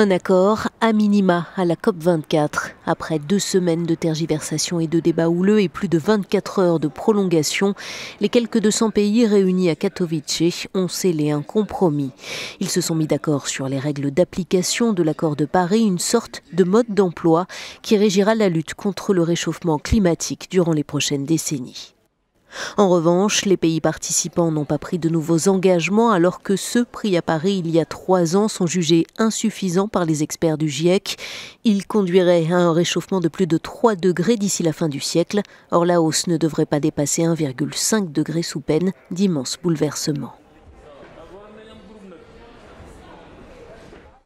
Un accord à minima à la COP24. Après deux semaines de tergiversations et de débats houleux et plus de 24 heures de prolongation, les quelques 200 pays réunis à Katowice ont scellé un compromis. Ils se sont mis d'accord sur les règles d'application de l'accord de Paris, une sorte de mode d'emploi qui régira la lutte contre le réchauffement climatique durant les prochaines décennies. En revanche, les pays participants n'ont pas pris de nouveaux engagements alors que ceux pris à Paris il y a trois ans sont jugés insuffisants par les experts du GIEC. Ils conduiraient à un réchauffement de plus de 3 degrés d'ici la fin du siècle. Or, la hausse ne devrait pas dépasser 1,5 degré sous peine d'immenses bouleversements.